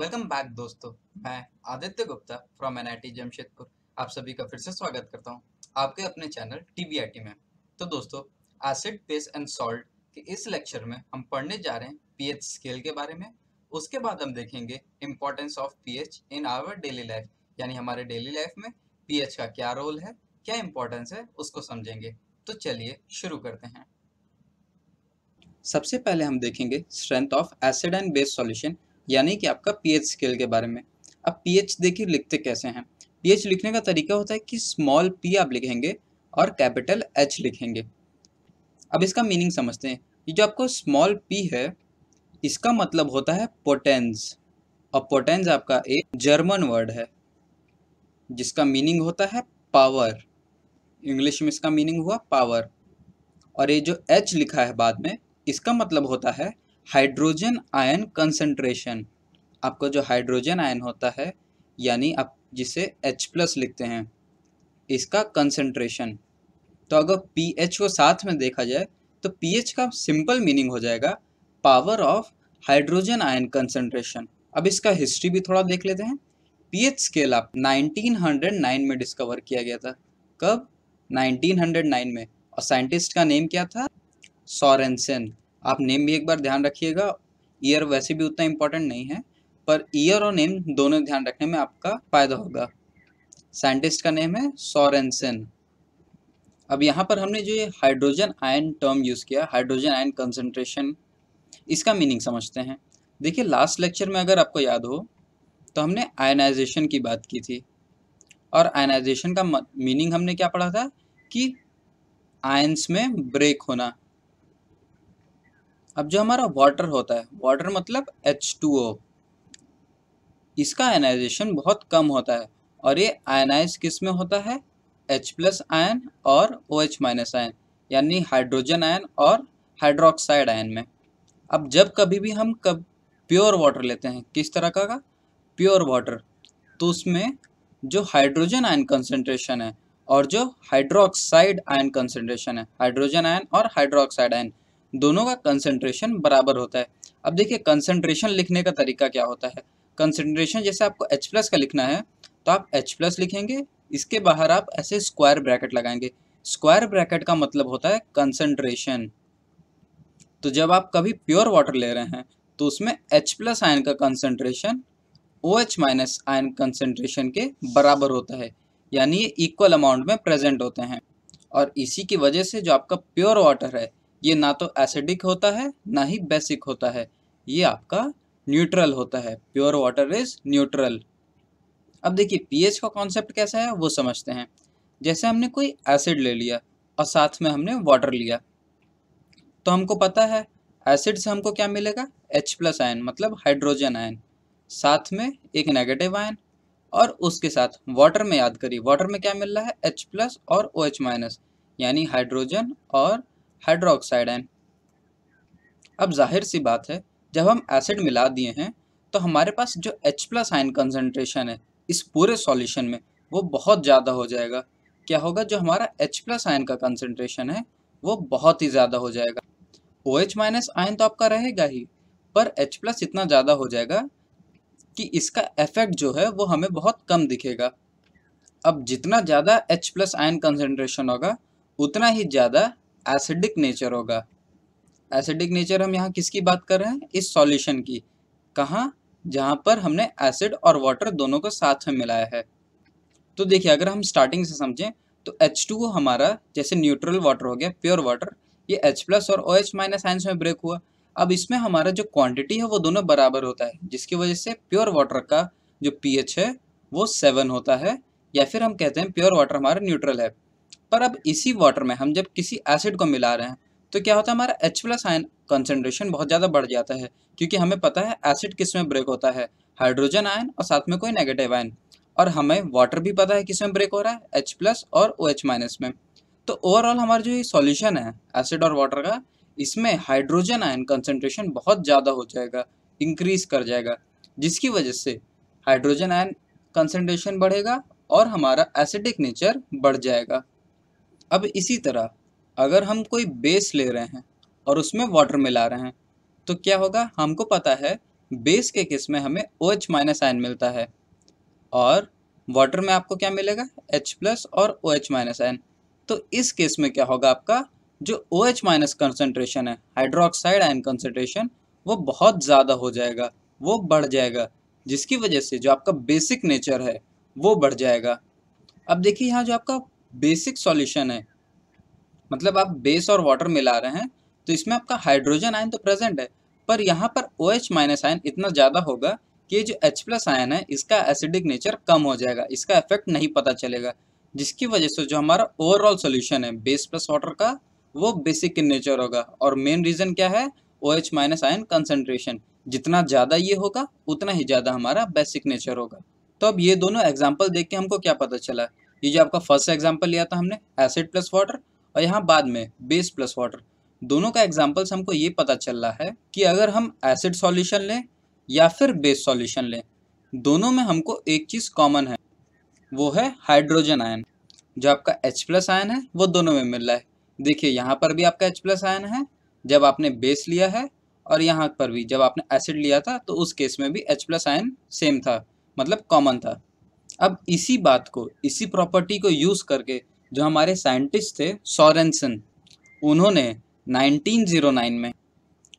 Welcome back दोस्तों मैं Aditya Gupta from an Jamshedpur आप सभी का फिर से स्वागत करता हूं आपके अपने चैनल टी में तो दोस्तों एसिड बेस एंड सॉल्ट के इस लेक्चर में हम पढ़ने जा रहे हैं पीएच स्केल के बारे में उसके बाद हम देखेंगे importance of pH in our daily life यानी हमारे डेली लाइफ में पीएच का क्या रोल है क्या इम्पोर्टेंस है उसको समझेंगे तो चलिए शुरू करते हैं सबसे पहले हम देखेंगे strength of acid and base solution यानी कि आपका पीएच स्केल के बारे में अब पीएच देखिए लिखते कैसे हैं पीएच लिखने का तरीका होता है कि स्मॉल पी आप लिखेंगे और कैपिटल एच लिखेंगे अब इसका मीनिंग समझते हैं ये जो आपको स्मॉल पी है इसका मतलब होता है पोटेंस और पोटेंस आपका एक जर्मन वर्ड है जिसका मीनिंग होता है पावर इंग्लिश में इसका मीनिंग हुआ पावर और ये जो एच लिखा है बाद में इसका मतलब होता है हाइड्रोजन आयन कंसनट्रेशन आपका जो हाइड्रोजन आयन होता है यानी आप जिसे H प्लस लिखते हैं इसका कंसनट्रेशन तो अगर पी एच को साथ में देखा जाए तो पी एच का सिंपल मीनिंग हो जाएगा power of hydrogen ion concentration अब इसका हिस्ट्री भी थोड़ा देख लेते हैं पी एच स्केल आप 1909 में डिस्कवर किया गया था कब 1909 में और साइंटिस्ट का नेम क्या था सॉरेंसन आप नेम भी एक बार ध्यान रखिएगा ईयर वैसे भी उतना इम्पोर्टेंट नहीं है पर ईयर और नेम दोनों ध्यान रखने में आपका फायदा होगा साइंटिस्ट का नेम है सॉरेंसन अब यहाँ पर हमने जो ये हाइड्रोजन आयन टर्म यूज़ किया हाइड्रोजन आयन कंसनट्रेशन इसका मीनिंग समझते हैं देखिए लास्ट लेक्चर में अगर आपको याद हो तो हमने आयनाइजेशन की बात की थी और आयनाइजेशन का मीनिंग हमने क्या पढ़ा था कि आयंस में ब्रेक होना अब जो हमारा वाटर होता है वाटर मतलब एच टू ओ इसका आयनाइजेशन बहुत कम होता है और ये आयनाइज किस में होता है एच प्लस आयन और ओ एच माइनस आयन यानी हाइड्रोजन आयन और हाइड्रोक्साइड आयन में अब जब कभी भी हम कब प्योर वाटर लेते हैं किस तरह का, का? प्योर वाटर तो उसमें जो हाइड्रोजन आयन कंसनट्रेशन है और जो हाइड्रोक्साइड आयन कंसनट्रेशन है हाइड्रोजन आयन और हाइड्रोक्साइड आयन दोनों का कंसंट्रेशन बराबर होता है अब देखिए कंसंट्रेशन लिखने का तरीका क्या होता है कंसंट्रेशन जैसे आपको एच प्लस का लिखना है तो आप एच प्लस लिखेंगे इसके बाहर आप ऐसे स्क्वायर ब्रैकेट लगाएंगे स्क्वायर ब्रैकेट का मतलब होता है कंसंट्रेशन तो जब आप कभी प्योर वाटर ले रहे हैं तो उसमें एच प्लस आयन का concentration O H minus ion concentration के बराबर होता है यानी ये इक्वल अमाउंट में प्रेजेंट होते हैं और इसी की वजह से जो आपका प्योर वाटर है ये ना तो एसिडिक होता है ना ही बेसिक होता है ये आपका न्यूट्रल होता है प्योर वाटर इज न्यूट्रल अब देखिए पीएच का कॉन्सेप्ट कैसा है वो समझते हैं जैसे हमने कोई एसिड ले लिया और साथ में हमने वाटर लिया तो हमको पता है एसिड से हमको क्या मिलेगा एच प्लस आयन मतलब हाइड्रोजन आयन साथ में एक नेगेटिव आयन और उसके साथ वाटर में याद करिए वाटर में क्या मिल रहा है एच प्लस और ओ एच माइनस यानी हाइड्रोजन और हाइड्रोक्साइड आयन अब जाहिर सी बात है जब हम एसिड मिला दिए हैं तो हमारे पास जो H प्लस आयन कंसनट्रेशन है इस पूरे सॉल्यूशन में वो बहुत ज़्यादा हो जाएगा क्या होगा जो हमारा H प्लस आयन का कंसनट्रेशन है वो बहुत ही ज़्यादा हो जाएगा ओ एच माइनस आयन तो आपका रहेगा ही पर H प्लस इतना ज़्यादा हो जाएगा कि इसका इफेक्ट जो है वो हमें बहुत कम दिखेगा अब जितना ज़्यादा H प्लस आयन कंसनट्रेशन होगा उतना ही ज़्यादा एसिडिक नेचर होगा एसिडिक नेचर हम यहाँ किसकी बात कर रहे हैं इस सॉल्यूशन की कहाँ जहाँ पर हमने एसिड और वाटर दोनों को साथ में मिलाया है तो देखिए अगर हम स्टार्टिंग से समझें तो टू हमारा जैसे न्यूट्रल वाटर हो गया प्योर वाटर ये एच प्लस और एच माइनस आइंस में ब्रेक हुआ अब इसमें हमारा जो क्वांटिटी है वो दोनों बराबर होता है जिसकी वजह से प्योर वाटर का जो पीएच है वो सेवन होता है या फिर हम कहते हैं प्योर वाटर हमारा न्यूट्रल है पर अब इसी वाटर में हम जब किसी एसिड को मिला रहे हैं तो क्या होता है हमारा एच प्लस आयन कंसनट्रेशन बहुत ज़्यादा बढ़ जाता है क्योंकि हमें पता है एसिड किस में ब्रेक होता है हाइड्रोजन आयन और साथ में कोई नेगेटिव आयन और हमें वाटर भी पता है किस में ब्रेक हो रहा है एच प्लस और ओ एच माइनस में तो ओवरऑल हमारा जो ये सॉल्यूशन है एसिड और वाटर का इसमें हाइड्रोजन आयन कंसनट्रेशन बहुत ज़्यादा हो जाएगा इंक्रीज कर जाएगा जिसकी वजह से हाइड्रोजन आयन कंसनट्रेशन बढ़ेगा और हमारा एसिडिक नेचर बढ़ जाएगा अब इसी तरह अगर हम कोई बेस ले रहे हैं और उसमें वाटर मिला रहे हैं तो क्या होगा हमको पता है बेस के केस में हमें ओ एच माइनस आयन मिलता है और वाटर में आपको क्या मिलेगा एच प्लस और ओ एच माइनस आयन तो इस केस में क्या होगा आपका जो ओ एच माइनस कंसनट्रेशन है हाइड्रोक्साइड आयन कंसनट्रेशन वो बहुत ज़्यादा हो जाएगा वो बढ़ जाएगा जिसकी वजह से जो आपका बेसिक नेचर है वो बढ़ जाएगा अब देखिए यहाँ जो आपका बेसिक सॉल्यूशन है मतलब आप बेस और वाटर मिला रहे हैं तो इसमें आपका हाइड्रोजन आयन तो प्रेजेंट है पर यहाँ पर ओ एच माइनस आयन इतना ज़्यादा होगा कि जो एच प्लस आयन है इसका एसिडिक नेचर कम हो जाएगा इसका इफेक्ट नहीं पता चलेगा जिसकी वजह से जो हमारा ओवरऑल सोल्यूशन है बेस प्लस वाटर का वो बेसिक इन नेचर होगा और मेन रीज़न क्या है O H minus ion concentration जितना ज़्यादा ये होगा उतना ही ज़्यादा हमारा बेसिक नेचर होगा तो अब ये दोनों एग्जाम्पल देख के हमको क्या पता चला ये जो आपका फर्स्ट एग्जाम्पल लिया था हमने एसिड प्लस वाटर और यहाँ बाद में बेस प्लस वाटर दोनों का एग्जाम्पल से हमको ये पता चल रहा है कि अगर हम एसिड सॉल्यूशन लें या फिर बेस सॉल्यूशन लें दोनों में हमको एक चीज़ कॉमन है वो है हाइड्रोजन आयन जो आपका एच प्लस आयन है वो दोनों में मिल रहा है देखिए यहाँ पर भी आपका एच प्लस आयन है जब आपने बेस लिया है और यहाँ पर भी जब आपने एसिड लिया था तो उस केस में भी एच प्लस आयन सेम था मतलब कॉमन था अब इसी बात को इसी प्रॉपर्टी को यूज़ करके जो हमारे साइंटिस्ट थे सोरेंसन उन्होंने 1909 में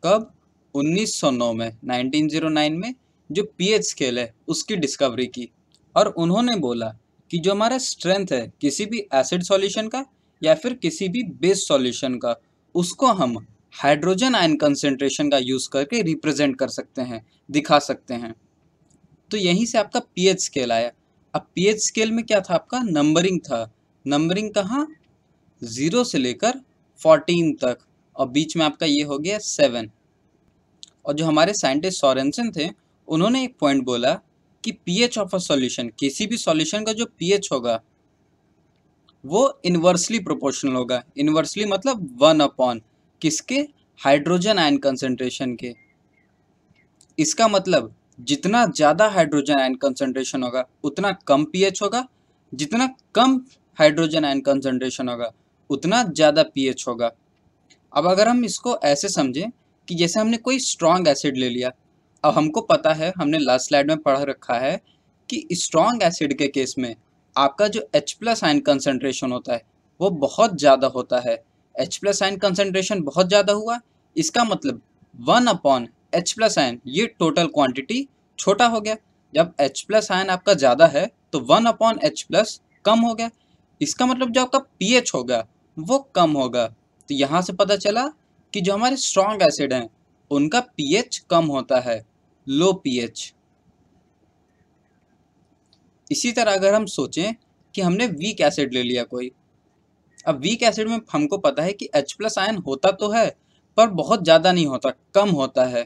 कब 1909 में 1909 में जो पीएच स्केल है उसकी डिस्कवरी की और उन्होंने बोला कि जो हमारा स्ट्रेंथ है किसी भी एसिड सॉल्यूशन का या फिर किसी भी बेस सॉल्यूशन का उसको हम हाइड्रोजन आयन कंसेंट्रेशन का यूज़ करके रिप्रेजेंट कर सकते हैं दिखा सकते हैं तो यहीं से आपका पीएच स्केल आया अब पीएच स्केल में क्या था आपका नंबरिंग था नंबरिंग कहाँ ज़ीरो से लेकर फोर्टीन तक और बीच में आपका ये हो गया सेवन और जो हमारे साइंटिस्ट सॉरेंसन थे उन्होंने एक पॉइंट बोला कि पीएच ऑफ अ सॉल्यूशन किसी भी सॉल्यूशन का जो पीएच होगा वो इन्वर्सली प्रोपोर्शनल होगा इन्वर्सली मतलब वन अपॉन किसके हाइड्रोजन आयन कंसनट्रेशन के इसका मतलब जितना ज़्यादा हाइड्रोजन आयन कंसनट्रेशन होगा उतना कम पीएच होगा जितना कम हाइड्रोजन आयन कंसनट्रेशन होगा उतना ज़्यादा पीएच होगा अब अगर हम इसको ऐसे समझें कि जैसे हमने कोई स्ट्रॉन्ग एसिड ले लिया अब हमको पता है हमने लास्ट स्लाइड में पढ़ रखा है कि स्ट्रॉन्ग एसिड के केस में आपका जो एच प्लस आयन कंसनट्रेशन होता है वो बहुत ज़्यादा होता है एच प्लस आयन कंसनट्रेशन बहुत ज़्यादा हुआ इसका मतलब one upon H plus ion ये टोटल क्वांटिटी छोटा हो गया जब एच प्लस आयन आपका ज़्यादा है तो वन अपॉन एच प्लस कम हो गया इसका मतलब जो आपका पी एच होगा वो कम होगा तो यहाँ से पता चला कि जो हमारे स्ट्रॉन्ग एसिड हैं उनका पी एच कम होता है लो पी एच इसी तरह अगर हम सोचें कि हमने वीक एसिड ले लिया कोई अब वीक एसिड में हमको पता है कि एच प्लस आयन होता तो है पर बहुत ज़्यादा नहीं होता कम होता है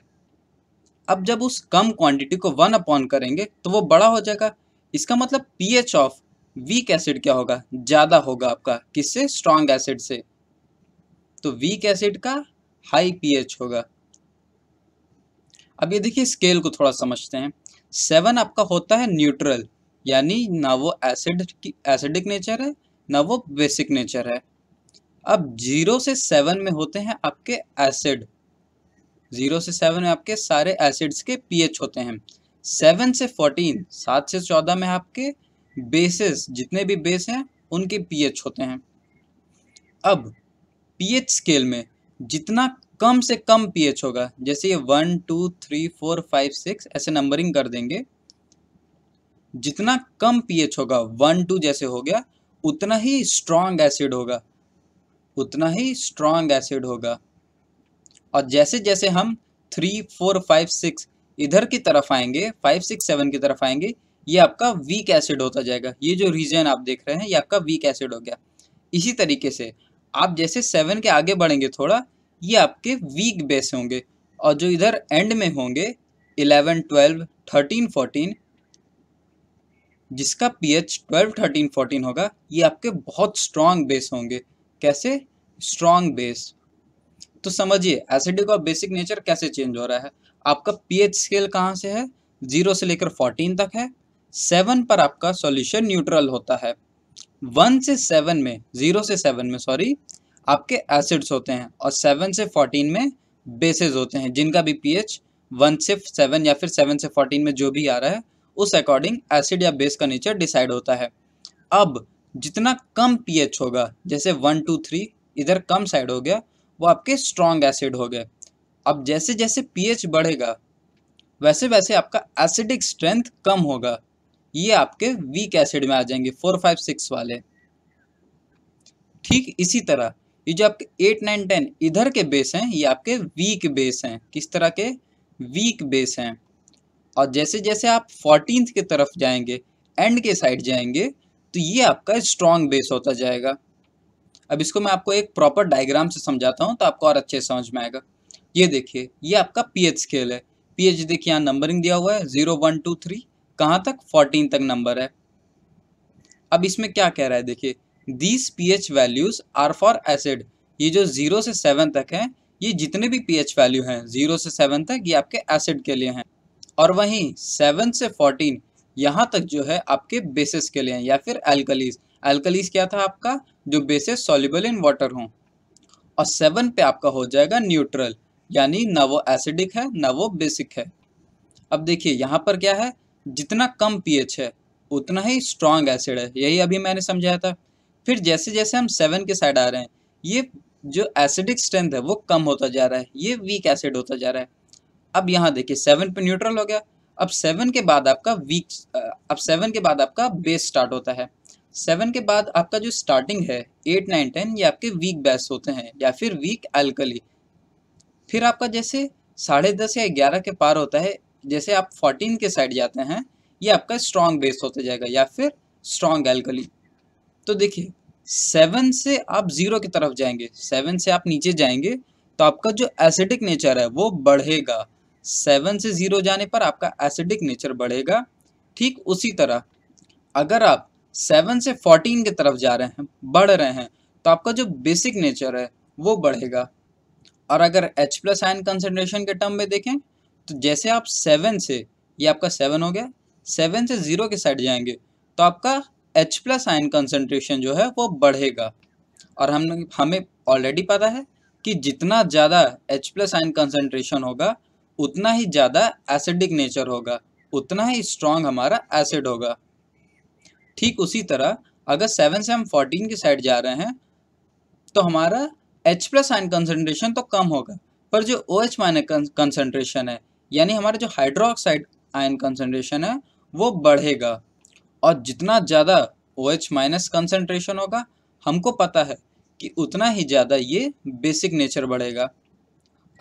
अब जब उस कम क्वांटिटी को वन अपॉन करेंगे तो वो बड़ा हो जाएगा इसका मतलब पी ऑफ वीक एसिड क्या होगा ज़्यादा होगा आपका किससे स्ट्रॉन्ग एसिड से तो वीक एसिड का हाई पी होगा अब ये देखिए स्केल को थोड़ा समझते हैं सेवन आपका होता है न्यूट्रल यानी ना वो एसिड की एसिडिक नेचर है ना वो बेसिक नेचर है अब जीरो से सेवन में होते हैं आपके एसिड जीरो से सेवन में आपके सारे एसिड्स के पीएच होते हैं सेवन से फोर्टीन सात से चौदह में आपके बेसिस जितने भी बेस हैं उनके पीएच होते हैं अब पीएच स्केल में जितना कम से कम पीएच होगा जैसे ये one two three four five six ऐसे नंबरिंग कर देंगे जितना कम पीएच होगा वन टू जैसे हो गया उतना ही स्ट्रांग एसिड होगा उतना ही स्ट्रॉन्ग एसिड होगा और जैसे जैसे हम थ्री फोर फाइव सिक्स इधर की तरफ आएंगे फाइव सिक्स सेवन की तरफ आएंगे ये आपका वीक एसिड होता जाएगा ये जो रीजन आप देख रहे हैं ये आपका वीक एसिड हो गया इसी तरीके से आप जैसे सेवन के आगे बढ़ेंगे थोड़ा ये आपके वीक बेस होंगे और जो इधर एंड में होंगे इलेवन ट्वेल्व थर्टीन फोर्टीन जिसका P H twelve thirteen fourteen होगा ये आपके बहुत स्ट्रॉन्ग बेस होंगे कैसे स्ट्रॉन्ग बेस तो समझिए एसिडिक और बेसिक नेचर कैसे चेंज हो रहा है आपका पीएच स्केल कहाँ से है जीरो से लेकर फोर्टीन तक है सेवन पर आपका सॉल्यूशन न्यूट्रल होता है वन से सेवन में जीरो से सेवन में सॉरी आपके एसिड्स होते हैं और सेवन से फोर्टीन में बेसिस होते हैं जिनका भी पीएच वन से सेवन या फिर सेवन से फोर्टीन में जो भी आ रहा है उस अकॉर्डिंग एसिड या बेस का नेचर डिसाइड होता है अब जितना कम पीएच होगा जैसे वन टू थ्री इधर कम साइड हो गया वो आपके स्ट्रॉन्ग एसिड हो गए अब जैसे जैसे पीएच बढ़ेगा वैसे वैसे आपका एसिडिक स्ट्रेंथ कम होगा ये आपके वीक एसिड में आ जाएंगे फोर फाइव सिक्स वाले ठीक इसी तरह ये जो आपके एट नाइन टेन इधर के बेस हैं ये आपके वीक बेस हैं किस तरह के वीक बेस हैं और जैसे जैसे आप फोर्टीन की तरफ जाएंगे एंड के साइड जाएंगे तो ये आपका स्ट्रॉन्ग बेस होता जाएगा अब इसको मैं आपको एक प्रॉपर डायग्राम से समझाता हूँ तो आपको और अच्छे समझ में आएगा ये देखिए ये आपका पी एच स्केल है पी एच देखिए यहाँ नंबरिंग दिया हुआ है जीरो वन टू थ्री कहाँ तक फोर्टीन तक नंबर है अब इसमें क्या कह रहा है देखिए these P H values are for acid ये जो जीरो से सेवन तक हैं ये जितने भी पी एच वैल्यू हैं जीरो से सेवन तक ये आपके एसिड के लिए हैं और वहीं सेवन से फोर्टीन यहाँ तक जो है आपके बेसिस के लिए हैं या फिर एल्कलीज एल्कलीज क्या था आपका जो बेसिस सॉल्यूबल इन वाटर हों और सेवन पे आपका हो जाएगा न्यूट्रल यानी ना वो एसिडिक है ना वो बेसिक है अब देखिए यहाँ पर क्या है जितना कम पीएच है उतना ही स्ट्रॉन्ग एसिड है यही अभी मैंने समझाया था फिर जैसे जैसे हम सेवन के साइड आ रहे हैं ये जो एसिडिक स्ट्रेंथ है वो कम होता जा रहा है ये वीक एसिड होता जा रहा है अब यहाँ देखिए सेवन पे न्यूट्रल हो गया अब सेवन के बाद आपका वीक अब सेवन के बाद आपका बेस स्टार्ट होता है सेवन के बाद आपका जो स्टार्टिंग है एट नाइन टेन ये आपके वीक बेस होते हैं या फिर वीक एल्कली फिर आपका जैसे साढ़े दस या ग्यारह के पार होता है जैसे आप फोर्टीन के साइड जाते हैं ये आपका स्ट्रॉन्ग बेस होता जाएगा या फिर स्ट्रॉन्ग एल्कली तो देखिए सेवन से आप ज़ीरो की तरफ जाएंगे सेवन से आप नीचे जाएंगे तो आपका जो एसिडिक नेचर है वो बढ़ेगा सेवन से ज़ीरो जाने पर आपका एसिडिक नेचर बढ़ेगा ठीक उसी तरह अगर आप सेवन से फोर्टीन की तरफ जा रहे हैं बढ़ रहे हैं तो आपका जो बेसिक नेचर है वो बढ़ेगा और अगर एच प्लस आयन कंसनट्रेशन के टर्म में देखें तो जैसे आप सेवन से ये आपका सेवन हो गया सेवन से ज़ीरो के साइड जाएंगे तो आपका एच प्लस आयन कंसनट्रेशन जो है वो बढ़ेगा और हम हमें ऑलरेडी पता है कि जितना ज़्यादा एच प्लस आयन कंसनट्रेशन होगा उतना ही ज़्यादा एसिडिक नेचर होगा उतना ही स्ट्रॉन्ग हमारा एसिड होगा ठीक उसी तरह अगर सेवन से हम फोर्टीन की साइड जा रहे हैं तो हमारा एच प्लस आयन कंसनट्रेशन तो कम होगा पर जो ओ एच माइन कंसनट्रेशन है यानी हमारा जो हाइड्रोक्साइड आयन कंसनट्रेशन है वो बढ़ेगा और जितना ज़्यादा ओ एच माइनस कंसनट्रेशन होगा हमको पता है कि उतना ही ज़्यादा ये बेसिक नेचर बढ़ेगा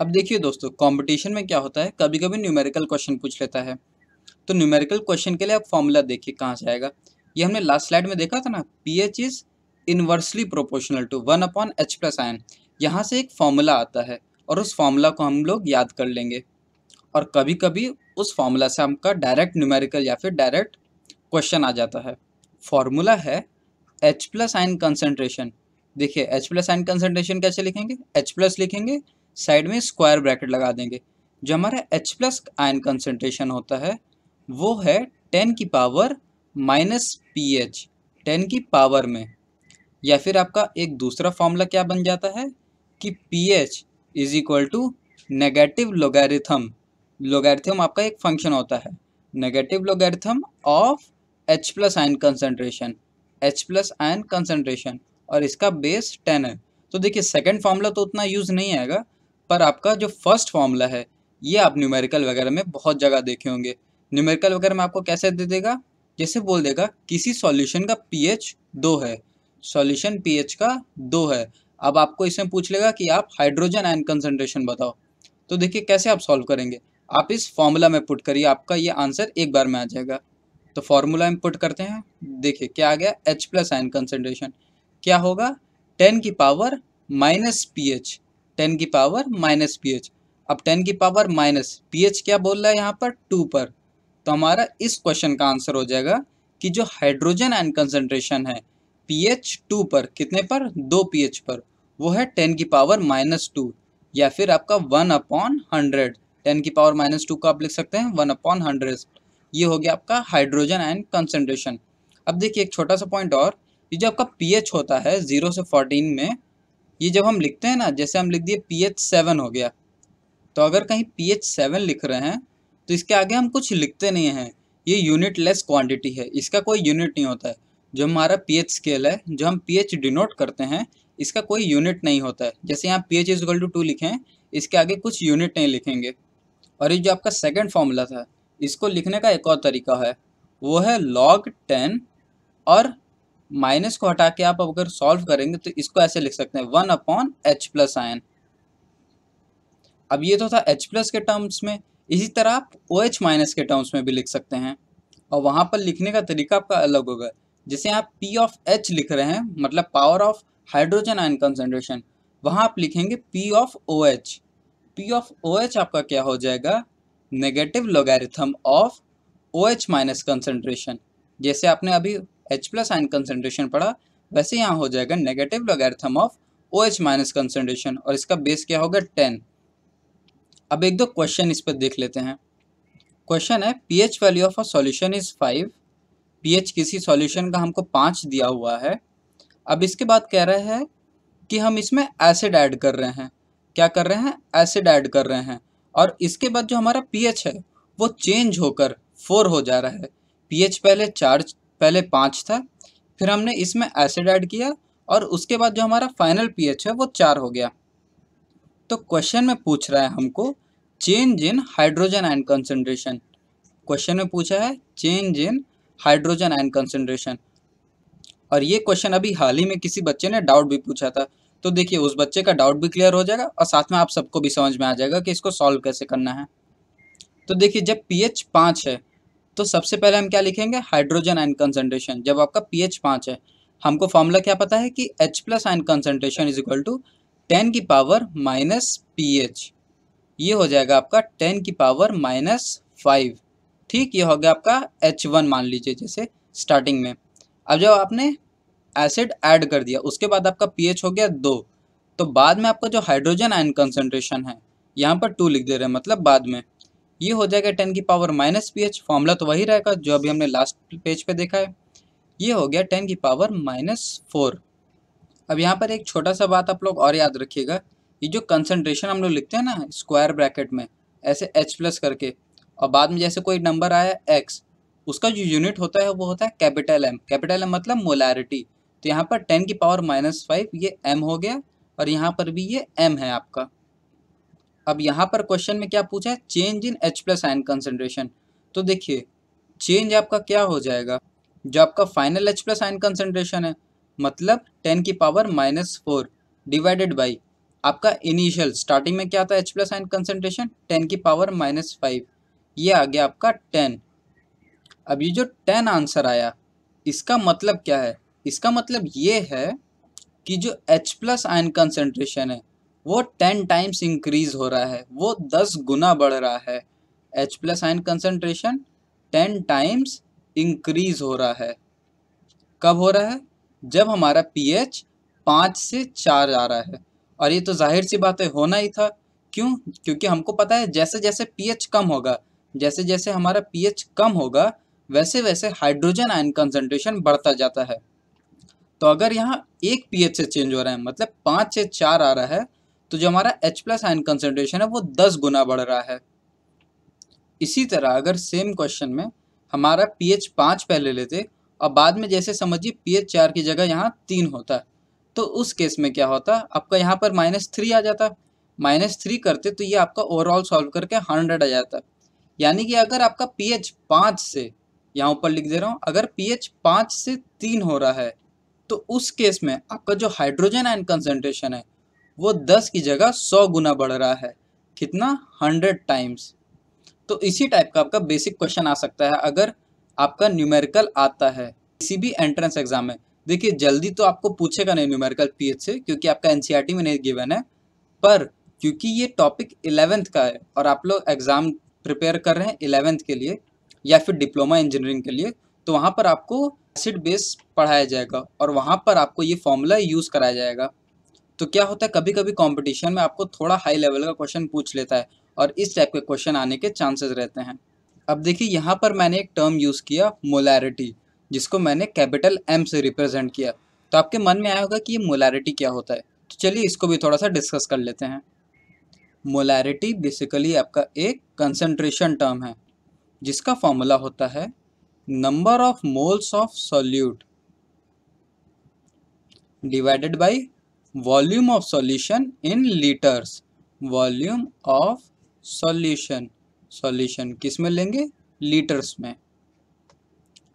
अब देखिए दोस्तों कंपटीशन में क्या होता है कभी कभी न्यूमेरिकल क्वेश्चन पूछ लेता है तो न्यूमेरिकल क्वेश्चन के लिए आप फॉर्मूला देखिए कहाँ से आएगा ये हमने लास्ट स्लाइड में देखा था ना P H is inversely proportional to one upon H plus ion यहाँ से एक फॉर्मूला आता है और उस फॉर्मूला को हम लोग याद कर लेंगे और कभी कभी उस फॉर्मूला से हमका डायरेक्ट न्यूमेरिकल या फिर डायरेक्ट क्वेश्चन आ जाता है फॉर्मूला है एच प्लस आइन कंसनट्रेशन देखिए एच प्लस आइन कंसनट्रेशन कैसे लिखेंगे एच प्लस लिखेंगे साइड में स्क्वायर ब्रैकेट लगा देंगे जो हमारा एच प्लस आयन कंसनट्रेशन होता है वो है टेन की power minus P H ten की पावर में या फिर आपका एक दूसरा फॉर्मूला क्या बन जाता है कि P H is equal to negative logarithm logarithm आपका एक फंक्शन होता है negative logarithm of H plus ion concentration H plus ion concentration और इसका बेस टेन है तो देखिए सेकेंड फार्मूला तो उतना यूज़ नहीं आएगा पर आपका जो फर्स्ट फार्मूला है ये आप न्यूमेरिकल वगैरह में बहुत जगह देखे होंगे न्यूमेरिकल वगैरह में आपको कैसे दे देगा जैसे बोल देगा किसी सॉल्यूशन का पीएच दो है सॉल्यूशन पीएच का दो है अब आपको इसमें पूछ लेगा कि आप हाइड्रोजन आयन कंसनट्रेशन बताओ तो देखिए कैसे आप सॉल्व करेंगे आप इस फॉर्मूला में पुट करिए आपका ये आंसर एक बार में आ जाएगा तो फॉर्मूला में पुट करते हैं देखिए क्या आ गया एच प्लस आयन कंसनट्रेशन क्या होगा टेन की power minus P H ten की पावर माइनस पी एच अब टेन की पावर माइनस पी एच क्या बोल रहा है यहाँ पर टू पर तो हमारा इस क्वेश्चन का आंसर हो जाएगा कि जो हाइड्रोजन एंड कंसनट्रेशन है पीएच टू पर कितने पर दो पीएच पर वो है टेन की पावर माइनस टू या फिर आपका वन अपॉन हंड्रेड टेन की पावर माइनस टू का आप लिख सकते हैं वन अपॉन हंड्रेड ये हो गया आपका हाइड्रोजन एंड कंसनट्रेशन अब देखिए एक छोटा सा पॉइंट और ये जो आपका एच होता है ज़ीरो से फोर्टीन में ये जब हम लिखते हैं ना जैसे हम लिख दिए एच सेवन हो गया तो अगर कहीं एच सेवन लिख रहे हैं तो इसके आगे हम कुछ लिखते नहीं हैं ये यूनिट लेस क्वान्टिटी है इसका कोई यूनिट नहीं होता है जो हमारा पी एच स्केल है जो हम पी एच डिनोट करते हैं इसका कोई यूनिट नहीं होता है जैसे यहाँ P H equal to two लिखें इसके आगे कुछ यूनिट नहीं लिखेंगे और ये जो आपका सेकेंड फार्मूला था इसको लिखने का एक और तरीका है वो है लॉग टेन और माइनस को हटा के आप अगर सॉल्व करेंगे तो इसको ऐसे लिख सकते हैं one upon H plus ion अब ये तो था एच प्लस के टर्म्स में इसी तरह आप ओ एच माइनस के टर्म्स में भी लिख सकते हैं और वहाँ पर लिखने का तरीका आपका अलग होगा जैसे आप पी ऑफ एच लिख रहे हैं मतलब power of hydrogen ion concentration वहाँ आप लिखेंगे P of O H P of O H आपका क्या हो जाएगा negative logarithm of O H minus concentration जैसे आपने अभी एच प्लस आयन कंसनट्रेशन पढ़ा वैसे यहाँ हो जाएगा negative logarithm of O H minus concentration और इसका बेस क्या होगा टेन अब एक दो क्वेश्चन इस पर देख लेते हैं क्वेश्चन है pH value of a solution is five pH किसी सॉल्यूशन का हमको पाँच दिया हुआ है अब इसके बाद कह रहे हैं कि हम इसमें एसिड ऐड कर रहे हैं क्या कर रहे हैं एसिड ऐड कर रहे हैं और इसके बाद जो हमारा पीएच है वो चेंज होकर फोर हो जा रहा है पीएच पहले चार पहले पाँच था फिर हमने इसमें एसिड ऐड किया और उसके बाद जो हमारा फाइनल पीएच है वो चार हो गया तो क्वेश्चन में पूछ रहा है हमको change in hydrogen and concentration question में पूछा है change in hydrogen and concentration और ये क्वेश्चन अभी हाल ही में किसी बच्चे ने डाउट भी पूछा था तो देखिए उस बच्चे का डाउट भी क्लियर हो जाएगा और साथ में आप सबको भी समझ में आ जाएगा कि इसको सॉल्व कैसे करना है तो देखिए जब पीएच पाँच है तो सबसे पहले हम क्या लिखेंगे हाइड्रोजन एंड कंसनट्रेशन जब आपका पी पाँच है हमको फॉर्मूला क्या पता है कि H plus and concentration is equal to ten की पावर माइनस पी एच ये हो जाएगा आपका टेन की पावर माइनस फाइव ठीक ये हो गया आपका एच वन मान लीजिए जैसे स्टार्टिंग में अब जब आपने एसिड ऐड कर दिया उसके बाद आपका एच हो गया दो तो बाद में आपका जो हाइड्रोजन आयन कंसनट्रेशन है यहाँ पर टू लिख दे रहे हैं मतलब बाद में ये हो जाएगा टेन की power minus P H formula तो वही रहेगा जो अभी हमने लास्ट पेज पे देखा है ये हो गया टेन की पावर माइनस फोर अब यहाँ पर एक छोटा सा बात आप लोग और याद रखिएगा ये जो कंसनट्रेशन हम लोग लिखते हैं ना स्क्वायर ब्रैकेट में ऐसे एच प्लस करके और बाद में जैसे कोई नंबर आया एक्स उसका जो यूनिट होता है वो होता है कैपिटल एम कैपिटल एम मतलब मोलैरिटी तो यहाँ पर टेन की पावर माइनस फाइव ये एम हो गया और यहाँ पर भी ये एम है आपका अब यहाँ पर क्वेश्चन में क्या पूछा है change in H plus ion concentration तो देखिए चेंज आपका क्या हो जाएगा जो आपका final H plus ion concentration है मतलब टेन की power minus four divided by आपका इनिशियल स्टार्टिंग में क्या था H plus ion concentration ten की पावर माइनस फाइव ये आ गया आपका टेन अब ये जो टेन आंसर आया इसका मतलब क्या है इसका मतलब ये है कि जो H प्लस आइन कंसनट्रेशन है वो टेन टाइम्स इंक्रीज हो रहा है वो दस गुना बढ़ रहा है H plus ion concentration ten times increase हो रहा है कब हो रहा है जब हमारा पीएच पाँच से चार आ रहा है और ये तो जाहिर सी बात है होना ही था क्यों क्योंकि हमको पता है जैसे जैसे पीएच कम होगा जैसे जैसे हमारा पीएच कम होगा वैसे वैसे हाइड्रोजन आयन कंसनट्रेशन बढ़ता जाता है तो अगर यहाँ एक पीएच से चेंज हो रहा है मतलब पाँच से चार आ रहा है तो जो हमारा एच प्लस आयन कंसनट्रेशन है वो दस गुना बढ़ रहा है इसी तरह अगर सेम क्वेश्चन में हमारा पीएच पाँच पहले लेते और बाद में जैसे समझिए पी एच चार की जगह यहाँ तीन होता तो उस केस में क्या होता आपका यहाँ पर माइनस थ्री आ जाता माइनस थ्री करते तो ये आपका ओवरऑल सॉल्व करके हंड्रेड आ जाता यानी कि अगर आपका पी एच पाँच से यहाँ ऊपर लिख दे रहा हूँ अगर पी एच पाँच से तीन हो रहा है तो उस केस में आपका जो हाइड्रोजन आयन कंसनट्रेशन है वो दस की जगह सौ गुना बढ़ रहा है कितना हंड्रेड टाइम्स तो इसी टाइप का आपका बेसिक क्वेश्चन आ सकता है अगर आपका न्यूमेरिकल आता है किसी भी एंट्रेंस एग्जाम में देखिए जल्दी तो आपको पूछेगा नहीं न्यूमेरिकल पी से क्योंकि आपका एन में e नहीं गिवन है पर क्योंकि ये टॉपिक इलेवेंथ का है और आप लोग एग्ज़ाम प्रिपेयर कर रहे हैं इलेवेंथ के लिए या फिर डिप्लोमा इंजीनियरिंग के लिए तो वहाँ पर आपको एसिड बेस पढ़ाया जाएगा और वहाँ पर आपको ये फॉर्मूला यूज़ कराया जाएगा तो क्या होता है कभी कभी कंपटीशन में आपको थोड़ा हाई लेवल का क्वेश्चन पूछ लेता है और इस टाइप के क्वेश्चन आने के चांसेस रहते हैं अब देखिए यहाँ पर मैंने एक टर्म यूज़ किया मोलैरिटी जिसको मैंने कैपिटल एम से रिप्रेजेंट किया तो आपके मन में आया होगा कि ये मोलैरिटी क्या होता है तो चलिए इसको भी थोड़ा सा डिस्कस कर लेते हैं मोलैरिटी बेसिकली आपका एक कंसनट्रेशन टर्म है जिसका फॉर्मूला होता है number of moles of solute divided by volume of solution in litres volume of solution solution किस में लेंगे लीटर्स में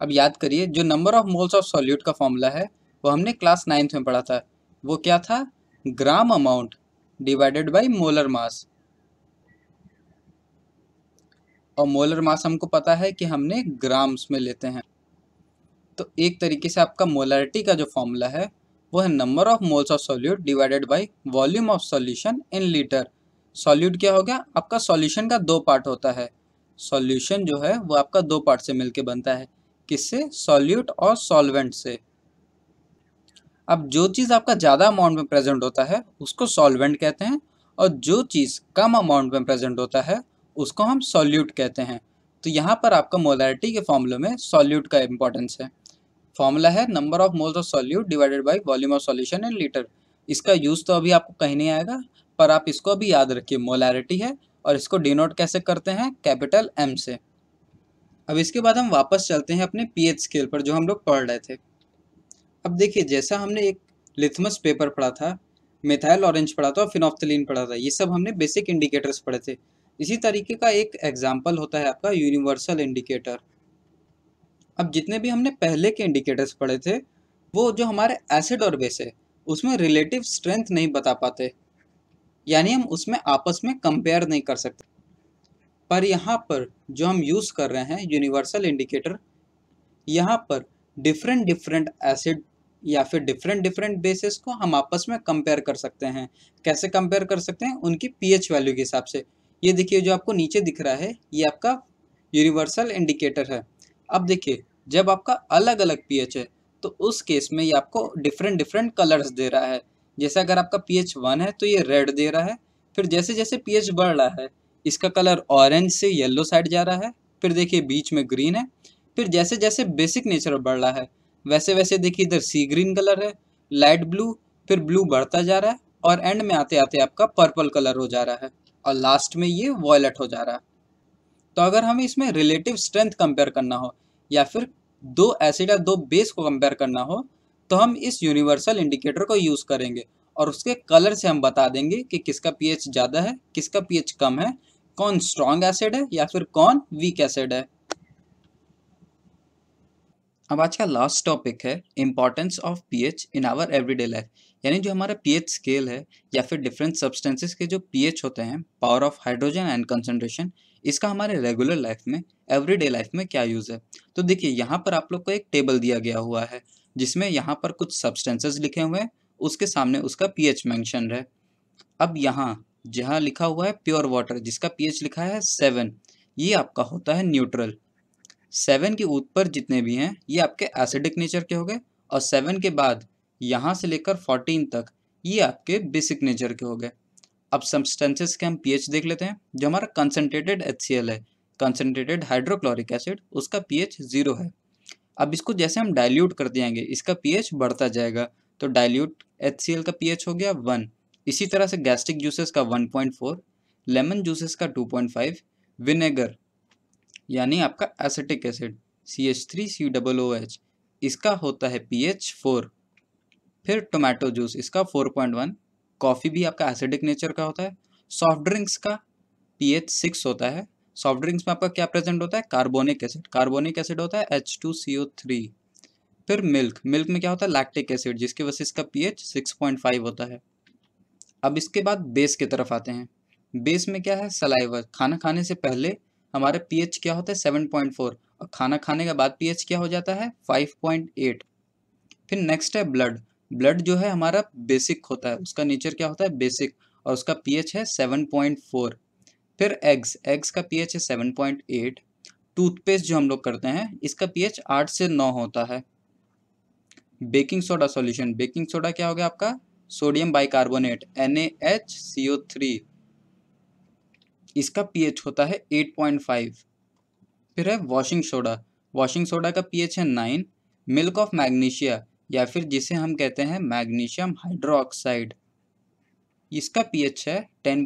अब याद करिए जो number of moles of solute का फॉर्मूला है वो हमने क्लास नाइन्थ में पढ़ा था वो क्या था gram amount divided by molar mass और मोलर मास हमको पता है कि हमने ग्राम्स में लेते हैं तो एक तरीके से आपका मोलरिटी का जो फॉर्मूला है वो है number of moles of solute divided by volume of solution in litre solute क्या हो गया आपका सॉल्यूशन का दो पार्ट होता है सॉल्यूशन जो है वो आपका दो पार्ट से मिलके बनता है किससे सॉल्यूट और सॉल्वेंट से अब जो चीज़ आपका ज़्यादा अमाउंट में प्रेजेंट होता है उसको सॉल्वेंट कहते हैं और जो चीज़ कम अमाउंट में प्रेजेंट होता है उसको हम सॉल्यूट कहते हैं तो यहाँ पर आपका मोलैरिटी के फॉर्मूले में सॉल्यूट का इंपॉर्टेंस है फॉर्मूला है number of moles of solute divided by volume of solution in litre इसका यूज़ तो अभी आपको कहीं नहीं आएगा पर आप इसको भी याद रखिए मोलैरिटी है और इसको डिनोट कैसे करते हैं कैपिटल एम से अब इसके बाद हम वापस चलते हैं अपने पीएच स्केल पर जो हम लोग पढ़ रहे थे अब देखिए जैसा हमने एक लिथमस पेपर पढ़ा था मिथाइल ऑरेंज पढ़ा था और फिनोफ्थलिन पढ़ा था ये सब हमने बेसिक इंडिकेटर्स पढ़े थे इसी तरीके का एक एग्जाम्पल होता है आपका यूनिवर्सल इंडिकेटर अब जितने भी हमने पहले के इंडिकेटर्स पढ़े थे वो जो हमारे एसिड और बेस है उसमें रिलेटिव स्ट्रेंथ नहीं बता पाते यानी हम उसमें आपस में कंपेयर नहीं कर सकते पर यहाँ पर जो हम यूज़ कर रहे हैं यूनिवर्सल इंडिकेटर यहाँ पर डिफरेंट डिफरेंट एसिड या फिर डिफरेंट डिफरेंट बेसिस को हम आपस में कंपेयर कर सकते हैं कैसे कंपेयर कर सकते हैं उनकी पीएच वैल्यू के हिसाब से ये देखिए जो आपको नीचे दिख रहा है ये आपका यूनिवर्सल इंडिकेटर है अब देखिए जब आपका अलग अलग पीएच है तो उस केस में ये आपको डिफरेंट डिफरेंट कलर्स दे रहा है जैसे अगर आपका पी एच वन है तो ये रेड दे रहा है फिर जैसे जैसे पी एच बढ़ रहा है इसका कलर ऑरेंज से येलो साइड जा रहा है फिर देखिए बीच में ग्रीन है फिर जैसे जैसे बेसिक नेचर बढ़ रहा है वैसे वैसे देखिए इधर सी ग्रीन कलर है लाइट ब्लू फिर ब्लू बढ़ता जा रहा है और एंड में आते आते आपका पर्पल कलर हो जा रहा है और लास्ट में ये वॉयलेट हो जा रहा है तो अगर हमें इसमें रिलेटिव स्ट्रेंथ कंपेयर करना हो या फिर दो एसिड या दो बेस को कंपेयर करना हो तो हम इस यूनिवर्सल इंडिकेटर को यूज़ करेंगे और उसके कलर से हम बता देंगे कि किसका पीएच ज़्यादा है किसका पीएच कम है कौन स्ट्रॉन्ग एसिड है या फिर कौन वीक एसिड है अब आज का लास्ट टॉपिक है importance of pH in our everyday life यानी जो हमारा पीएच स्केल है या फिर डिफरेंट सब्सटेंसेस के जो पीएच होते हैं power of hydrogen and concentration इसका हमारे रेगुलर लाइफ में एवरीडे लाइफ में क्या यूज़ है तो देखिए यहाँ पर आप लोग को एक टेबल दिया गया हुआ है जिसमें यहाँ पर कुछ सब्सटेंसेस लिखे हुए हैं उसके सामने उसका पीएच मेंशन है अब यहाँ जहाँ लिखा हुआ है प्योर वाटर जिसका पीएच लिखा है सेवन ये आपका होता है न्यूट्रल सेवन के ऊपर जितने भी हैं ये आपके एसिडिक नेचर के हो गए और सेवन के बाद यहाँ से लेकर फोर्टीन तक ये आपके बेसिक नेचर के हो गए अब सब्सटेंसेस के हम पीएच देख लेते हैं जो हमारा कंसनट्रेटेड एच है कंसनट्रेटेड हाइड्रोक्लोरिक एसिड उसका पीएच जीरो है अब इसको जैसे हम डाइल्यूट कर देंगे इसका पीएच बढ़ता जाएगा तो डाइल्यूट एच का पीएच हो गया वन इसी तरह से गैस्ट्रिक जूसेस का फोर लेमन जूसेस का फाइव विनेगर यानी आपका acetic acid C H three C double O H इसका होता है पी एच फोर फिर टोमेटो जूस इसका फोर पॉइंट वन कॉफ़ी भी आपका एसिडिक नेचर का होता है सॉफ्ट ड्रिंक्स का पी एच सिक्स होता है सॉफ्ट ड्रिंक्स में आपका क्या प्रेजेंट होता है कार्बोनिक एसिड कार्बोनिक एसिड होता है H two C O three फिर मिल्क मिल्क में क्या होता है लैक्टिक एसिड जिसकी वजह से इसका पॉइंट फाइव होता है अब इसके बाद बेस की तरफ आते हैं बेस में क्या है सलाइवर खाना खाने से पहले हमारा एच क्या होता है सेवन पॉइंट फोर और खाना खाने के बाद पी एच क्या हो जाता है फाइव पॉइंट एट फिर नेक्स्ट है ब्लड ब्लड जो है हमारा बेसिक होता है उसका नेचर क्या होता है बेसिक और उसका पीएच है सेवन पॉइंट फोर फिर एग्स एग्स का पी है सेवन पॉइंट एट टूथपेस्ट जो हम लोग करते हैं इसका पी एच आठ से नौ होता है baking soda solution baking soda क्या हो गया आपका सोडियम बाइकार्बोनेट थ्री इसका एच होता है एट पॉइंट फाइव फिर है वॉशिंग सोडा वॉशिंग सोडा का एच है नाइन मिल्क ऑफ मैग्नीशिया या फिर जिसे हम कहते हैं मैग्नीशियम हाइड्रो इसका पी है टेन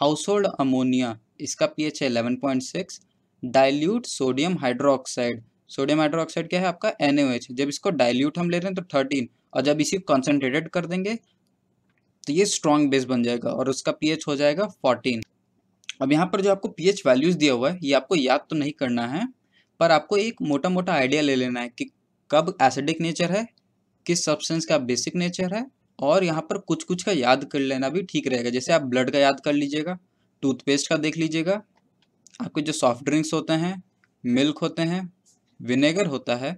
हाउस होल्ड अमोनिया इसका पी एच है eleven point six dilute sodium hydroxide sodium hydroxide क्या है आपका एन जब इसको डायल्यूट हम ले रहे हैं तो थर्टीन और जब इसी कॉन्सेंट्रेटेड कर देंगे तो ये स्ट्रॉन्ग बेस बन जाएगा और उसका पीएच हो जाएगा फोर्टीन अब यहाँ पर जो आपको पीएच वैल्यूज़ दिया हुआ है ये आपको याद तो नहीं करना है पर आपको एक मोटा मोटा आइडिया ले लेना है कि कब एसिडिक नेचर है किस सब्सटेंस का बेसिक नेचर है और यहाँ पर कुछ कुछ का याद कर लेना भी ठीक रहेगा जैसे आप ब्लड का याद कर लीजिएगा टूथपेस्ट का देख लीजिएगा आपके जो सॉफ्ट ड्रिंक्स होते हैं मिल्क होते हैं विनेगर होता है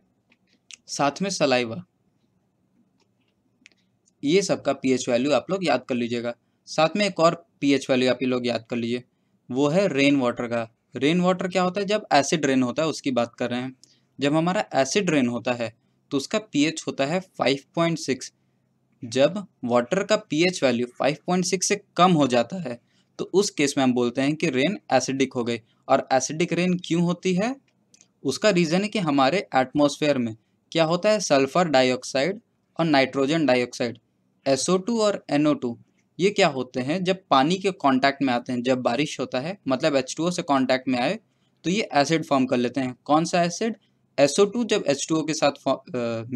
साथ में सलाइवा ये सब का पीएच वैल्यू आप लोग याद कर लीजिएगा साथ में एक और पीएच वैल्यू आप लोग याद कर लीजिए वो है रेन वाटर का रेन वाटर क्या होता है जब एसिड रेन होता है उसकी बात कर रहे हैं जब हमारा एसिड रेन होता है तो उसका पीएच होता है फाइव पॉइंट सिक्स जब वाटर का पीएच वैल्यू 5.6 से कम हो जाता है तो उस केस में हम बोलते हैं कि रेन एसिडिक हो गई और एसिडिक रेन क्यों होती है उसका रीज़न है कि हमारे एटमॉस्फेयर में क्या होता है सल्फर डाइऑक्साइड और नाइट्रोजन डाइऑक्साइड टू और टू ये क्या होते हैं जब पानी के कांटेक्ट में आते हैं जब बारिश होता है मतलब ओ से कांटेक्ट में आए तो ये एसिड फॉर्म कर लेते हैं कौन सा एसिड एस जब एच के साथ आ,